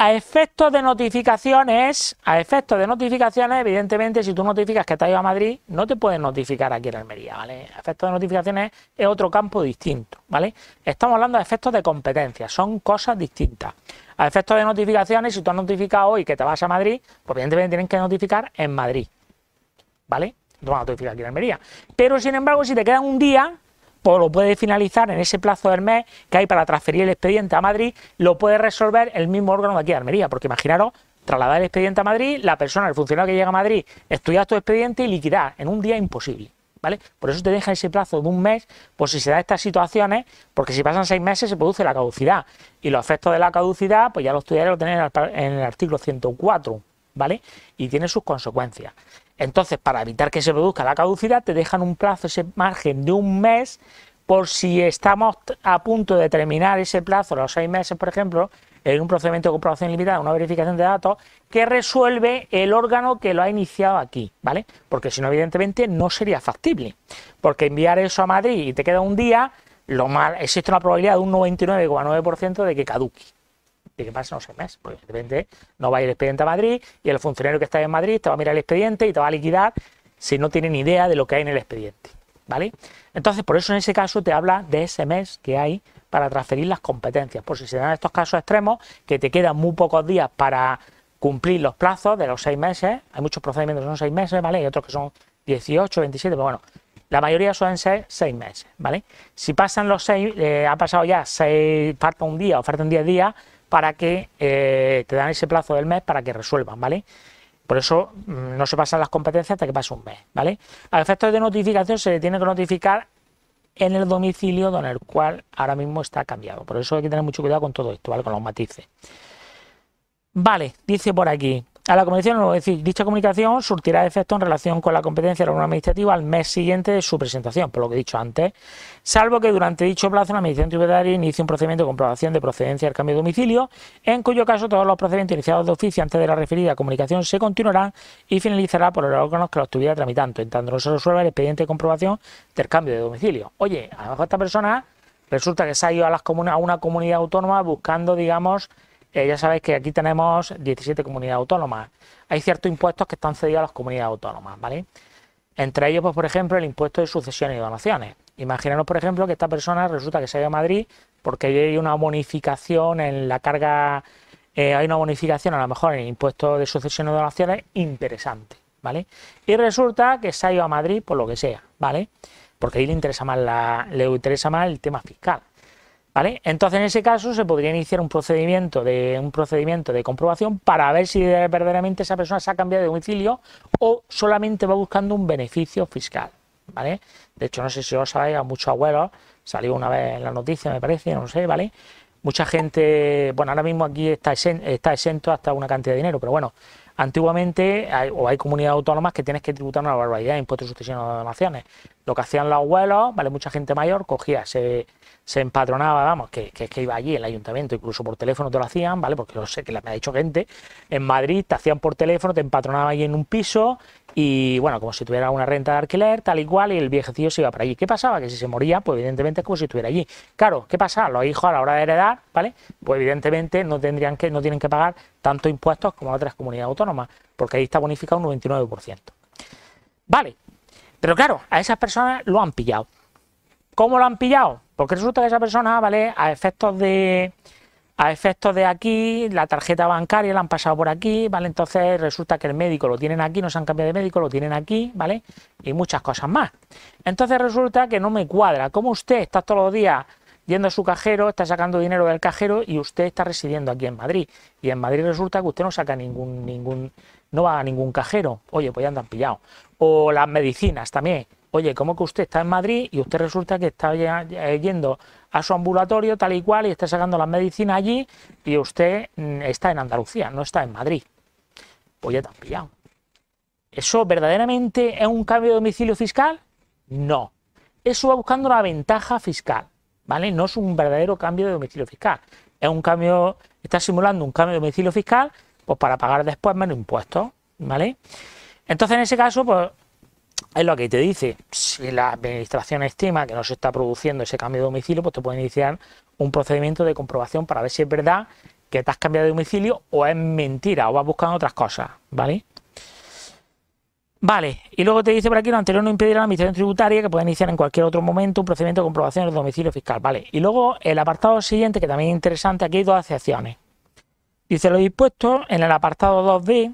A efectos de notificaciones, a efectos de notificaciones, evidentemente, si tú notificas que te has ido a Madrid, no te puedes notificar aquí en Almería, ¿vale? A efectos de notificaciones es otro campo distinto, ¿vale? Estamos hablando de efectos de competencia, son cosas distintas. A efectos de notificaciones, si tú has notificado hoy que te vas a Madrid, pues evidentemente tienen que notificar en Madrid, ¿vale? No van a notificar aquí en Almería. Pero, sin embargo, si te quedan un día, pues lo puede finalizar en ese plazo del mes que hay para transferir el expediente a Madrid, lo puede resolver el mismo órgano de aquí de Almería, porque imaginaros trasladar el expediente a Madrid, la persona, el funcionario que llega a Madrid, estudiar tu expediente y liquidar en un día imposible. ¿Vale? Por eso te deja ese plazo de un mes, por si se da estas situaciones, porque si pasan seis meses se produce la caducidad. Y los efectos de la caducidad, pues ya los estudiaré, lo tenéis en el artículo 104, ¿vale? Y tiene sus consecuencias. Entonces, para evitar que se produzca la caducidad, te dejan un plazo, ese margen de un mes, por si estamos a punto de terminar ese plazo, los seis meses, por ejemplo, en un procedimiento de comprobación limitada, una verificación de datos, que resuelve el órgano que lo ha iniciado aquí, ¿vale? Porque si no, evidentemente, no sería factible. Porque enviar eso a Madrid y te queda un día, lo mal, existe una probabilidad de un 99,9% de que caduque que pasen los seis meses, porque de repente no va a ir el expediente a Madrid y el funcionario que está en Madrid te va a mirar el expediente y te va a liquidar si no tiene ni idea de lo que hay en el expediente. ¿Vale? Entonces, por eso en ese caso te habla de ese mes que hay para transferir las competencias, por si se dan estos casos extremos que te quedan muy pocos días para cumplir los plazos de los seis meses. Hay muchos procedimientos que son seis meses, ¿vale? Y otros que son 18, 27, pero bueno, la mayoría suelen ser seis meses, ¿vale? Si pasan los seis, eh, ha pasado ya seis, falta un día o un diez días, para que eh, te dan ese plazo del mes para que resuelvan, ¿vale? Por eso mm, no se pasan las competencias hasta que pase un mes, ¿vale? A efectos de notificación se le tiene que notificar en el domicilio donde el cual ahora mismo está cambiado. Por eso hay que tener mucho cuidado con todo esto, ¿vale? Con los matices. Vale, dice por aquí, a la comunicación, es decir, dicha comunicación surtirá efecto en relación con la competencia de la unión administrativa al mes siguiente de su presentación, por lo que he dicho antes, salvo que durante dicho plazo la administración tributaria inicie un procedimiento de comprobación de procedencia del cambio de domicilio, en cuyo caso todos los procedimientos iniciados de oficio antes de la referida comunicación se continuarán y finalizará por los órganos que lo estuviera tramitando, en tanto no se resuelva el expediente de comprobación del cambio de domicilio. Oye, a esta persona resulta que se ha ido a, las a una comunidad autónoma buscando, digamos, ya sabéis que aquí tenemos 17 comunidades autónomas. Hay ciertos impuestos que están cedidos a las comunidades autónomas, ¿vale? Entre ellos, pues, por ejemplo, el impuesto de sucesiones y donaciones. Imaginaros, por ejemplo, que esta persona resulta que se ha ido a Madrid porque hay una bonificación en la carga, eh, hay una bonificación a lo mejor en el impuesto de sucesiones y donaciones interesante, ¿vale? Y resulta que se ha ido a Madrid por lo que sea, ¿vale? Porque ahí le interesa más, la, le interesa más el tema fiscal. Entonces, en ese caso, se podría iniciar un procedimiento de, un procedimiento de comprobación para ver si verdaderamente esa persona se ha cambiado de domicilio o solamente va buscando un beneficio fiscal. ¿Vale? De hecho, no sé si lo sabéis, a muchos abuelos, salió una vez en la noticia, me parece, no sé, ¿vale? Mucha gente, bueno, ahora mismo aquí está, exento hasta una cantidad de dinero, pero bueno, antiguamente hay, o hay comunidades autónomas que tienes que tributar una barbaridad, impuestos, sucesivos o donaciones. Lo que hacían los abuelos, ¿vale? Mucha gente mayor cogía, ese se empatronaba, vamos, que, que, que iba allí el ayuntamiento, incluso por teléfono te lo hacían, ¿vale? Porque yo sé, que me ha dicho gente, en Madrid te hacían por teléfono, te empatronaban allí en un piso y, bueno, como si tuviera una renta de alquiler, tal y cual, y el viejecillo se iba para allí. ¿Qué pasaba? Que si se moría, pues evidentemente es como si estuviera allí. Claro, ¿qué pasaba? Los hijos a la hora de heredar, ¿vale? Pues evidentemente no tendrían que, no tienen que pagar tanto impuestos como otras comunidades autónomas, porque ahí está bonificado un 99%. Vale, pero claro, a esas personas lo han pillado. ¿Cómo lo han pillado? Porque resulta que esa persona, ¿vale? A efectos de. efectos de aquí, la tarjeta bancaria la han pasado por aquí, ¿vale? Entonces resulta que el médico lo tienen aquí, no se han cambiado de médico, lo tienen aquí, ¿vale? Y muchas cosas más. Entonces resulta que no me cuadra. Como usted está todos los días yendo a su cajero, está sacando dinero del cajero y usted está residiendo aquí en Madrid. Y en Madrid resulta que usted no saca ningún, ningún, no va a ningún cajero. Oye, pues ya andan pillados. O las medicinas también oye, ¿cómo que usted está en Madrid y usted resulta que está yendo a su ambulatorio tal y cual y está sacando las medicina allí y usted mm, está en Andalucía, no está en Madrid? Pues ya te pillado. ¿Eso verdaderamente es un cambio de domicilio fiscal? No. Eso va buscando la ventaja fiscal, ¿vale? No es un verdadero cambio de domicilio fiscal. Es un cambio, está simulando un cambio de domicilio fiscal pues para pagar después menos impuestos, ¿vale? Entonces, en ese caso, pues es lo que te dice. Si la administración estima que no se está produciendo ese cambio de domicilio, pues te puede iniciar un procedimiento de comprobación para ver si es verdad que te has cambiado de domicilio o es mentira o vas buscando otras cosas, ¿vale? Vale, y luego te dice por aquí, lo anterior no impedirá la administración tributaria que puede iniciar en cualquier otro momento un procedimiento de comprobación del domicilio fiscal, ¿vale? Y luego el apartado siguiente, que también es interesante, aquí hay dos excepciones. Dice lo dispuesto en el apartado 2 d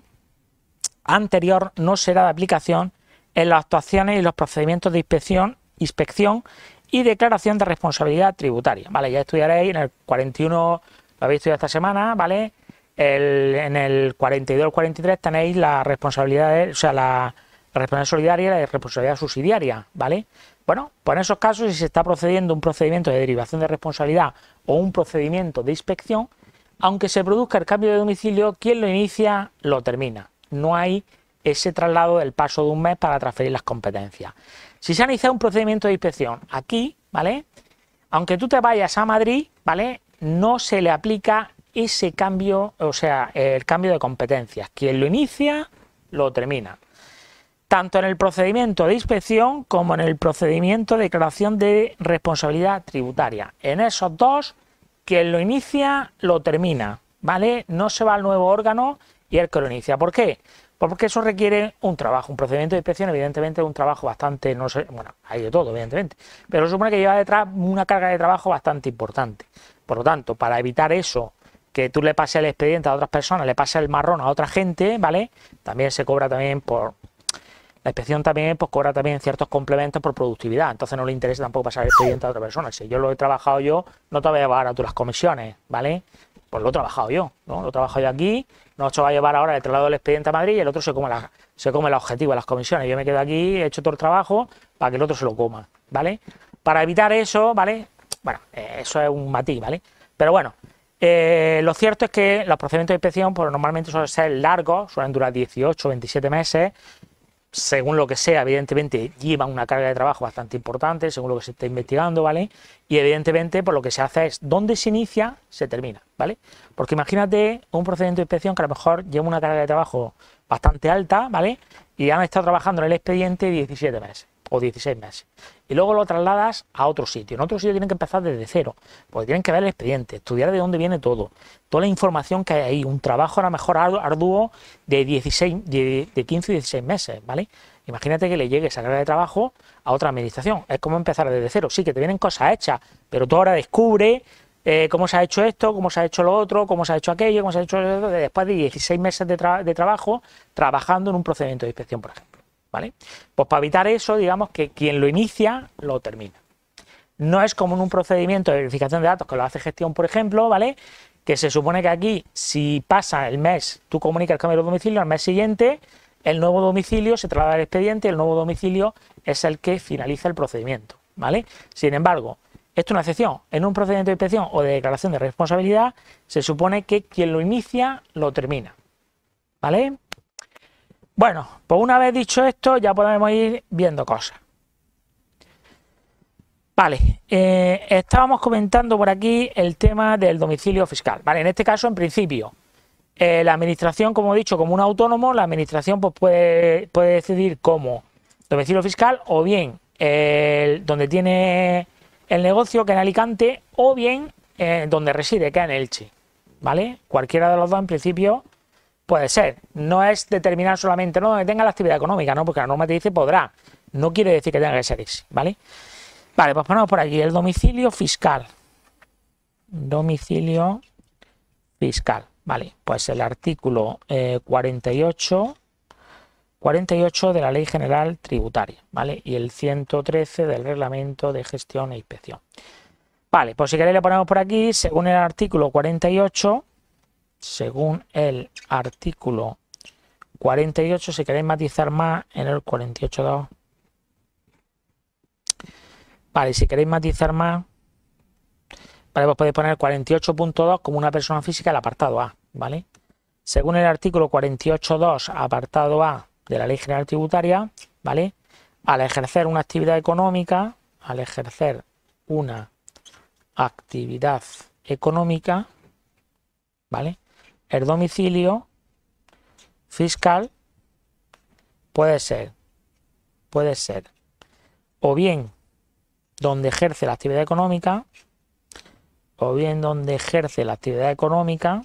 anterior no será de aplicación en las actuaciones y los procedimientos de inspección, inspección y declaración de responsabilidad tributaria. Vale, ya estudiaréis en el 41, lo habéis estudiado esta semana, ¿vale? en el 42 al 43 tenéis la responsabilidad, o sea, la, responsabilidad solidaria y la responsabilidad subsidiaria, ¿vale? Bueno, pues en esos casos, si se está procediendo un procedimiento de derivación de responsabilidad o un procedimiento de inspección, aunque se produzca el cambio de domicilio, quien lo inicia lo termina. No hay ese traslado del paso de un mes para transferir las competencias. Si se ha iniciado un procedimiento de inspección aquí, ¿vale? Aunque tú te vayas a Madrid, ¿vale? No se le aplica ese cambio, o sea, el cambio de competencias. Quien lo inicia, lo termina. Tanto en el procedimiento de inspección como en el procedimiento de declaración de responsabilidad tributaria. En esos dos, quien lo inicia, lo termina, ¿vale? No se va al nuevo órgano y el que lo inicia. ¿Por qué? Pues porque eso requiere un trabajo, un procedimiento de inspección, evidentemente un trabajo bastante, no sé, bueno, hay de todo, evidentemente, pero supone que lleva detrás una carga de trabajo bastante importante. Por lo tanto, para evitar eso, que tú le pases el expediente a otras personas, le pases el marrón a otra gente, ¿vale? También se cobra también por... La inspección también pues, cobra también ciertos complementos por productividad, entonces no le interesa tampoco pasar el expediente a otra persona. Si yo lo he trabajado yo, no te voy a llevar a tú las comisiones, ¿vale? Pues lo he trabajado yo, ¿no? Lo he trabajado yo aquí nosotros va a llevar ahora el traslado del expediente a Madrid y el otro se come la, se come la objetivo las comisiones. Yo me quedo aquí, he hecho todo el trabajo para que el otro se lo coma, ¿vale? Para evitar eso, ¿vale? Bueno, eh, eso es un matiz, ¿vale? Pero bueno, eh, lo cierto es que los procedimientos de inspección pues, normalmente suelen ser largos, suelen durar 18, 27 meses según lo que sea, evidentemente lleva una carga de trabajo bastante importante, según lo que se está investigando, ¿vale? Y evidentemente, pues lo que se hace es, donde se inicia, se termina, ¿vale? Porque imagínate un procedimiento de inspección que a lo mejor lleva una carga de trabajo bastante alta, ¿vale? Y han estado trabajando en el expediente 17 meses o 16 meses. Y luego lo trasladas a otro sitio. En otro sitio tienen que empezar desde cero, porque tienen que ver el expediente, estudiar de dónde viene todo, toda la información que hay ahí, un trabajo a lo mejor arduo de, 16, de, 15 y 16 meses, ¿vale? Imagínate que le llegue esa carga de trabajo a otra administración. Es como empezar desde cero. Sí, que te vienen cosas hechas, pero tú ahora descubres eh, cómo se ha hecho esto, cómo se ha hecho lo otro, cómo se ha hecho aquello, cómo se ha hecho después de 16 meses de trabajo trabajando en un procedimiento de inspección, por ejemplo. ¿vale? Pues para evitar eso, digamos que quien lo inicia, lo termina. No es como en un procedimiento de verificación de datos que lo hace gestión, por ejemplo, ¿vale? Que se supone que aquí, si pasa el mes, tú comunicas el cambio de domicilio, al mes siguiente, el nuevo domicilio se traslada al expediente y el nuevo domicilio es el que finaliza el procedimiento, ¿vale? Sin embargo, esto es una excepción. En un procedimiento de inspección o de declaración de responsabilidad, se supone que quien lo inicia, lo termina, ¿vale? Bueno, pues una vez dicho esto, ya podemos ir viendo cosas. Vale, eh, estábamos comentando por aquí el tema del domicilio fiscal. Vale, en este caso, en principio, eh, la administración, como he dicho, como un autónomo, la administración pues, puede, decidir como domicilio fiscal o bien eh, donde tiene el negocio, que en Alicante, o bien donde reside, que en Elche. ¿Vale? Cualquiera de los dos, en principio, Puede ser. No es determinar solamente no donde tenga la actividad económica, ¿no? Porque la norma te dice podrá. No quiere decir que tenga que ser ¿vale? Vale, pues ponemos por aquí el domicilio fiscal. Domicilio fiscal. Vale, pues el artículo 48, eh, 48 de la Ley General Tributaria, ¿vale? Y el 113 del Reglamento de Gestión e Inspección. Vale, pues si queréis le ponemos por aquí, según el artículo 48, según el artículo 48, si queréis matizar más, en el 48.2. Vale, si queréis matizar más, vale, pues podéis poner 48.2 como una persona física el apartado A, ¿vale? Según el artículo 48.2, apartado A de la Ley General Tributaria, ¿vale? Al ejercer una actividad económica, al ejercer una actividad económica, ¿vale? el domicilio fiscal puede ser, puede ser, o bien donde ejerce la actividad económica, o bien donde ejerce la actividad económica,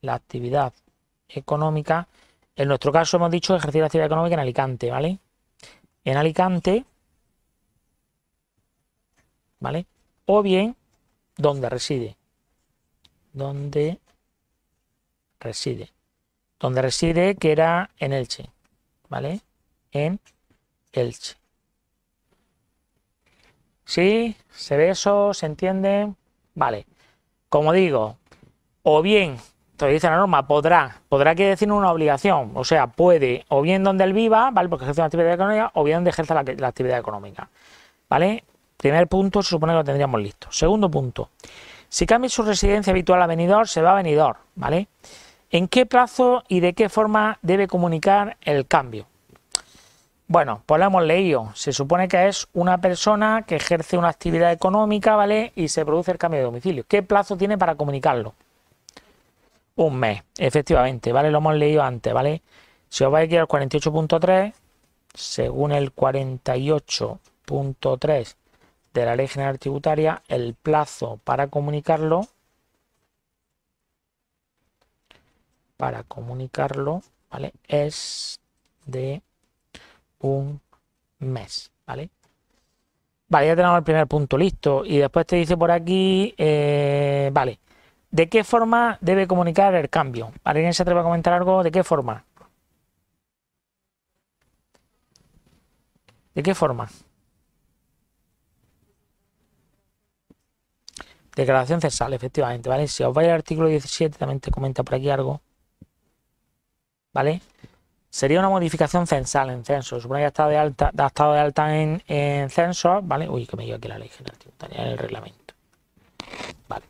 la actividad económica, en nuestro caso hemos dicho ejercer la actividad económica en Alicante, ¿vale? En Alicante, ¿vale? O bien donde reside donde reside. Donde reside que era en Elche, ¿vale? En Elche. ¿Sí? ¿Se ve eso? ¿Se entiende? Vale. Como digo, o bien, te dice la norma, podrá, podrá que decir una obligación, o sea, puede, o bien donde él viva, ¿vale? Porque ejerce una actividad económica, o bien donde ejerza la, la actividad económica, ¿vale? Primer punto, se supone que lo tendríamos listo. Segundo punto, si cambia su residencia habitual a venidor, se va a venidor, ¿vale? ¿En qué plazo y de qué forma debe comunicar el cambio? Bueno, pues lo hemos leído. Se supone que es una persona que ejerce una actividad económica, ¿vale? Y se produce el cambio de domicilio. ¿Qué plazo tiene para comunicarlo? Un mes, efectivamente, ¿vale? Lo hemos leído antes, ¿vale? Si os vais ir al 48.3, según el 48.3 de la Ley General Tributaria el plazo para comunicarlo para comunicarlo, ¿vale? Es de un mes, ¿vale? Vale, ya tenemos el primer punto listo. Y después te dice por aquí, eh, vale, ¿de qué forma debe comunicar el cambio? ¿Alguien se atreve a comentar algo? ¿De qué forma? ¿De qué forma? Declaración censal, efectivamente, ¿vale? Si os vais al artículo 17, también te comenta por aquí algo. ¿Vale? Sería una modificación censal en censo. Supongo que ha estado de alta, estado de alta en, censo, ¿vale? Uy, que me dio aquí la ley general en el reglamento. Vale.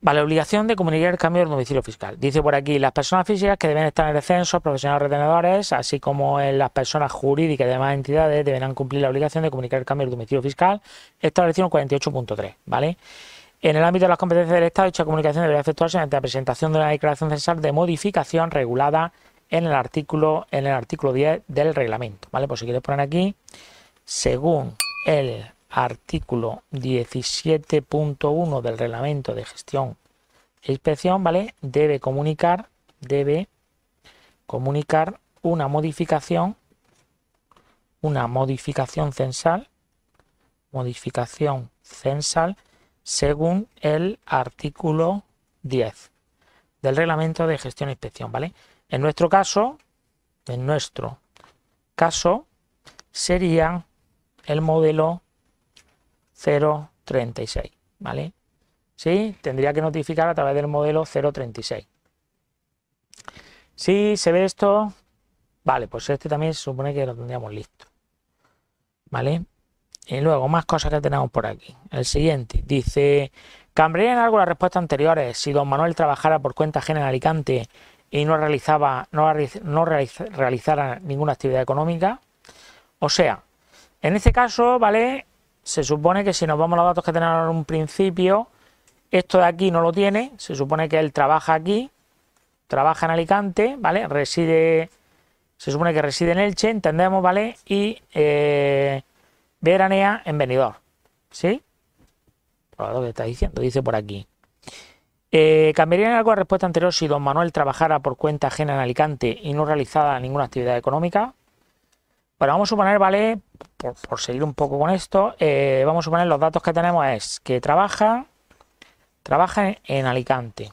Vale, obligación de comunicar el cambio del domicilio fiscal. Dice por aquí, las personas físicas que deben estar en el censo, profesionales retenedores, así como en eh, las personas jurídicas y demás entidades, deberán cumplir la obligación de comunicar el cambio del domicilio fiscal establecido en 48.3, ¿vale? En el ámbito de las competencias del Estado, dicha comunicación deberá efectuarse mediante la presentación de una declaración censal de modificación regulada en el artículo, en el artículo 10 del reglamento, ¿vale? pues si quieres poner aquí, según el artículo 17.1 del reglamento de gestión e inspección, ¿vale? Debe comunicar, debe comunicar una modificación, una modificación censal, modificación censal según el artículo 10 del reglamento de gestión e inspección, ¿vale? En nuestro caso, en nuestro caso, sería el modelo 036, ¿vale? ¿Sí? Tendría que notificar a través del modelo 036. Si se ve esto, vale, pues este también se supone que lo tendríamos listo, ¿vale? Y luego, más cosas que tenemos por aquí. El siguiente, dice, cambiaría en algo las respuestas anteriores. Si don Manuel trabajara por cuenta general Alicante y no realizaba, no, realizara ninguna actividad económica. O sea, en este caso, ¿vale? se supone que si nos vamos a los datos que tenemos en un principio, esto de aquí no lo tiene, se supone que él trabaja aquí, trabaja en Alicante, ¿vale? Reside, se supone que reside en Elche, entendemos, ¿vale? Y eh, veranea en Benidorm, ¿sí? Por lo está diciendo, dice por aquí. Eh, ¿Cambiaría en algo la respuesta anterior si don Manuel trabajara por cuenta ajena en Alicante y no realizara ninguna actividad económica? Bueno, vamos a suponer, ¿vale? Por, seguir un poco con esto, eh, vamos a suponer los datos que tenemos es que trabaja, trabaja en, Alicante,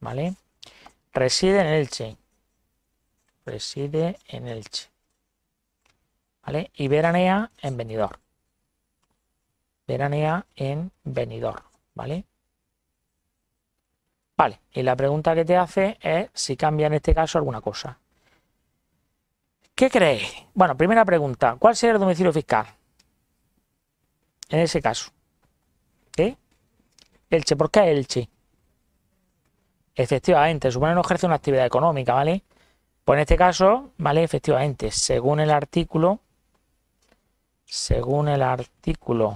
¿vale? Reside en Elche, reside en Elche, ¿vale? Y veranea en venidor. veranea en venidor. ¿vale? Vale, y la pregunta que te hace es si cambia en este caso alguna cosa. ¿Qué creéis? Bueno, primera pregunta, ¿cuál sería el domicilio fiscal? En ese caso. ¿Qué? Elche, ¿por qué Elche? Efectivamente, supone no ejerce una actividad económica, ¿vale? Pues en este caso, ¿vale? Efectivamente, según el artículo, según el artículo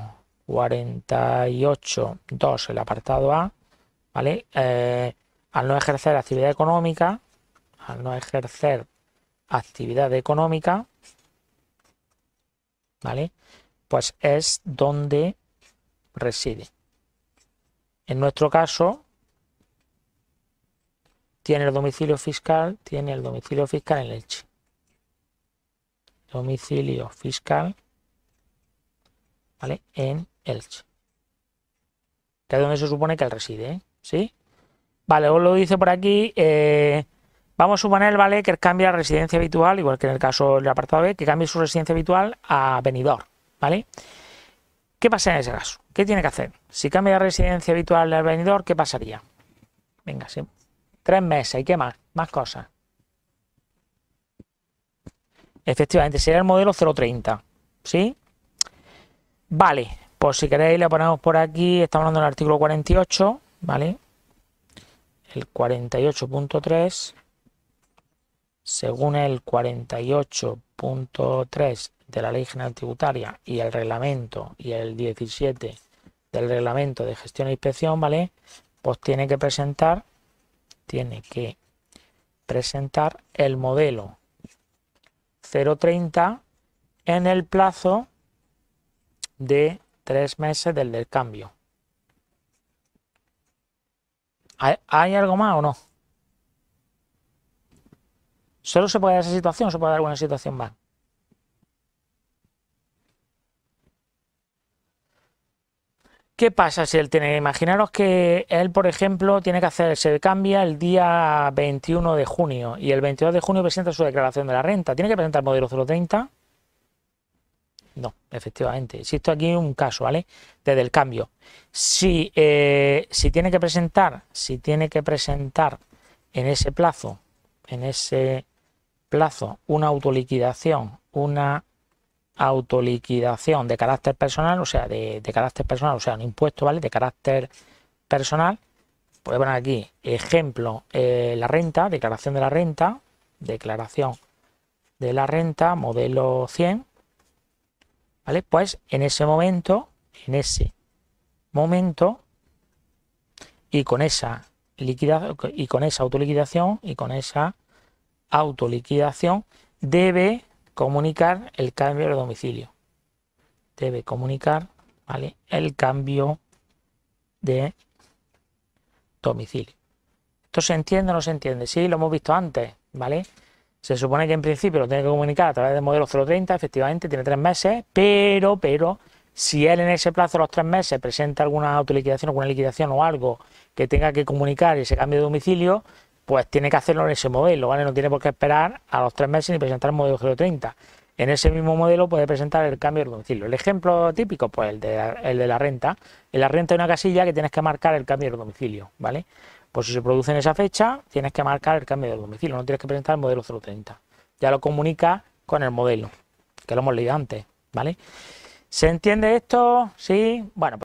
48.2, el apartado A, ¿vale? Eh, al no ejercer actividad económica, al no ejercer actividad económica, ¿vale? Pues es donde reside. En nuestro caso, tiene el domicilio fiscal, tiene el domicilio fiscal en Elche, Domicilio fiscal, ¿vale? En Elche. Que es donde se supone que él reside, eh? ¿sí? Vale, os lo dice por aquí, eh, Vamos a suponer, ¿vale?, que cambia la residencia habitual, igual que en el caso del apartado B, que cambie su residencia habitual a venidor, ¿vale? ¿Qué pasa en ese caso? ¿Qué tiene que hacer? Si cambia la residencia habitual al venidor, ¿qué pasaría? Venga, sí. Tres meses, ¿y qué más? Más cosas. Efectivamente, sería el modelo 030, ¿sí? Vale, pues si queréis le ponemos por aquí, estamos hablando del artículo 48, ¿vale? El 48.3 según el 48.3 de la Ley General Tributaria y el reglamento y el 17 del reglamento de gestión e inspección, ¿vale? Pues tiene que presentar, tiene que presentar el modelo 030 en el plazo de tres meses del, cambio. ¿Hay algo más o no? ¿Solo se puede dar esa situación o se puede dar alguna situación más? ¿Qué pasa si él tiene? Imaginaros que él, por ejemplo, tiene que hacer, se cambia el día 21 de junio y el 22 de junio presenta su declaración de la renta. ¿Tiene que presentar el modelo 030? No, efectivamente. Existe aquí un caso, ¿vale? Desde el cambio. Eh, si tiene que presentar, si tiene que presentar en ese plazo, en ese plazo, una autoliquidación, una autoliquidación de carácter personal, o sea, de, carácter personal, o sea, un impuesto, ¿vale? De carácter personal. Pues poner aquí, ejemplo, eh, la renta, declaración de la renta, declaración de la renta, modelo 100, ¿vale? Pues en ese momento, en ese momento, y con esa liquidación, y con esa autoliquidación, y con esa autoliquidación debe comunicar el cambio de domicilio. Debe comunicar ¿vale? el cambio de domicilio. ¿Esto se entiende o no se entiende? Sí, lo hemos visto antes, ¿vale? Se supone que en principio lo tiene que comunicar a través del modelo 030, efectivamente tiene tres meses, pero, pero, si él en ese plazo los tres meses presenta alguna autoliquidación, alguna liquidación o algo que tenga que comunicar ese cambio de domicilio, pues tiene que hacerlo en ese modelo, ¿vale? No tiene por qué esperar a los tres meses ni presentar el modelo 030. En ese mismo modelo puede presentar el cambio de domicilio. El ejemplo típico, pues el de, la, el de la renta. En la renta hay una casilla que tienes que marcar el cambio de domicilio, ¿vale? Pues si se produce en esa fecha, tienes que marcar el cambio de domicilio, no tienes que presentar el modelo 030. Ya lo comunica con el modelo, que lo hemos leído antes, ¿vale? ¿Se entiende esto? Sí, bueno.